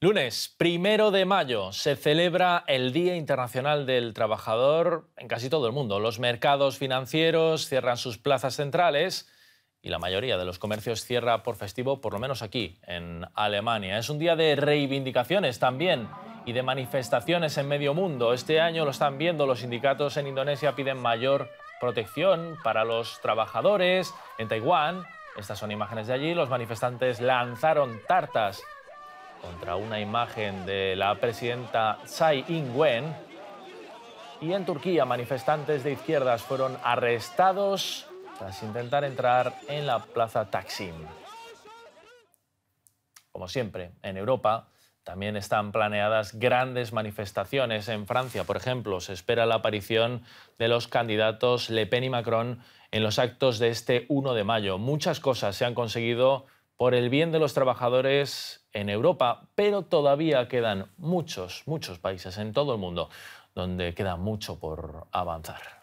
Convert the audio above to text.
Lunes, primero de mayo, se celebra el Día Internacional del Trabajador en casi todo el mundo. Los mercados financieros cierran sus plazas centrales y la mayoría de los comercios cierra por festivo, por lo menos aquí, en Alemania. Es un día de reivindicaciones también y de manifestaciones en medio mundo. Este año lo están viendo, los sindicatos en Indonesia piden mayor protección para los trabajadores. En Taiwán, estas son imágenes de allí, los manifestantes lanzaron tartas contra una imagen de la presidenta Tsai Ing-wen. Y en Turquía, manifestantes de izquierdas fueron arrestados tras intentar entrar en la plaza Taksim. Como siempre, en Europa también están planeadas grandes manifestaciones. En Francia, por ejemplo, se espera la aparición de los candidatos Le Pen y Macron en los actos de este 1 de mayo. Muchas cosas se han conseguido por el bien de los trabajadores en Europa, pero todavía quedan muchos, muchos países en todo el mundo donde queda mucho por avanzar.